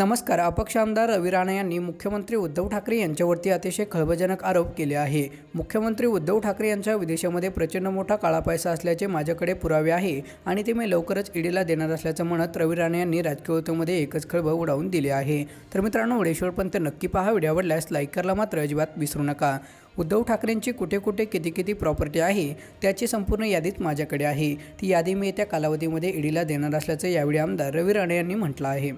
नमस्कार अपक्ष आमदार रवी राणा यांनी मुख्यमंत्री उद्धव ठाकरे यांच्यावरती अतिशय खळबजनक आरोप केले आहे मुख्यमंत्री उद्धव ठाकरे यांच्या विदेशामध्ये प्रचंड मोठा काळा पैसा असल्याचे माझ्याकडे पुरावे आहे आणि ते मी लवकरच ईडीला देणार असल्याचं म्हणत रवी राणा यांनी राजकीयतेमध्ये एकच खळबळ उडावून दिली आहे तर मित्रांनो वडेश्वरपंत नक्की पहा व्हिडिओ आवडल्यास लाईक करायला मात्र अजिबात विसरू नका उद्धव ठाकरेंची कुठे कुठे किती किती प्रॉपर्टी आहे त्याची संपूर्ण यादीच माझ्याकडे आहे ती यादी मी येत्या कालावधीमध्ये ईडीला देणार असल्याचं यावेळी आमदार रवी राणे यांनी म्हटलं आहे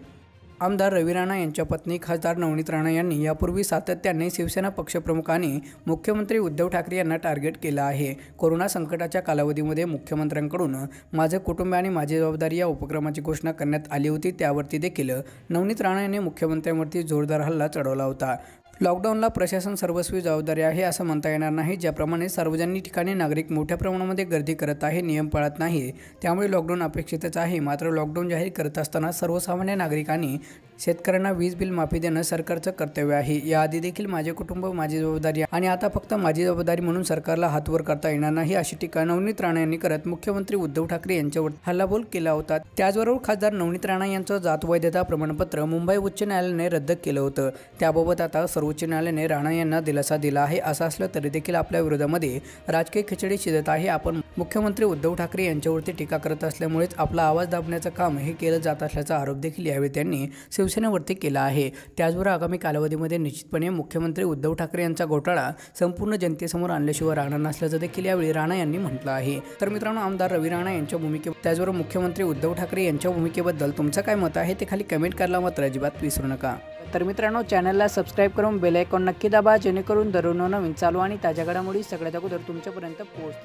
आमदार रवी राणा यांच्या पत्नी खासदार नवनीत राणा यांनी यापूर्वी सातत्याने शिवसेना पक्षप्रमुखांनी मुख्यमंत्री उद्धव ठाकरे यांना टार्गेट केलं आहे कोरोना संकटाच्या कालावधीमध्ये मुख्यमंत्र्यांकडून माझे कुटुंब आणि माझी जबाबदारी या उपक्रमाची घोषणा करण्यात आली होती त्यावरती देखील नवनीत राणा यांनी मुख्यमंत्र्यांवरती जोरदार हल्ला चढवला होता लॉकडाऊनला प्रशासन सर्वस्वी जबाबदारी आहे असं म्हणता येणार नाही ज्याप्रमाणे सार्वजनिक ठिकाणी नागरिक मोठ्या प्रमाणामध्ये गर्दी करत आहे नियम पाळत नाही त्यामुळे लॉकडाऊन अपेक्षितच आहे मात्र लॉकडाऊन जाहीर करत असताना सर्वसामान्य नागरिकांनी शेतकऱ्यांना वीज बिल माफी देणं सरकारचं कर्तव्य आहे याआधी देखील माझे कुटुंब माझी जबाबदारी आणि आता फक्त माझी जबाबदारी म्हणून सरकारला हातवर करता येणार नाही अशी टीका नवनीत राणा यांनी करत मुख्यमंत्री उद्धव ठाकरे यांच्यावर हल्लाबोल केला होता त्याचबरोबर खासदार नवनीत राणा यांचं जात वैधता प्रमाणपत्र मुंबई उच्च न्यायालयाने रद्द केलं होतं त्याबाबत आता सर्व सर्वोच्च न्यायालयाने राणा यांना दिलासा दिला आहे असं असलं तरी देखील आपल्या विरोधामध्ये राजकीय खिचडी शिजत आहे आपण मुख्यमंत्री उद्धव ठाकरे यांच्यावरती टीका करत असल्यामुळेच आपला आवाज दाबण्याचं काम हे केलं जात असल्याचा आरोप देखील यावेळी त्यांनी शिवसेनेवरती केला आहे त्याचबरोबर आगामी कालावधीमध्ये निश्चितपणे मुख्यमंत्री उद्धव ठाकरे यांचा घोटाळा संपूर्ण जनतेसमोर आणल्याशिवाय राहणार नसल्याचं देखील यावेळी राणा यांनी म्हटलं आहे तर मित्रांनो आमदार रवी राणा यांच्या भूमिके त्याचबरोबर मुख्यमंत्री उद्धव ठाकरे यांच्या भूमिकेबद्दल तुमचं काय मत आहे ते खाली कमेंट करायला मात्र अजिबात विसरू नका तर मित्रांनो चॅनलला सबस्क्राईब करून बेलायकॉन नक्की दाबा जेणेकरून दररोज नवीन चालू आणि ताज्या घडामोडी सगळ्यात अगोदर तुमच्यापर्यंत पोहोचतील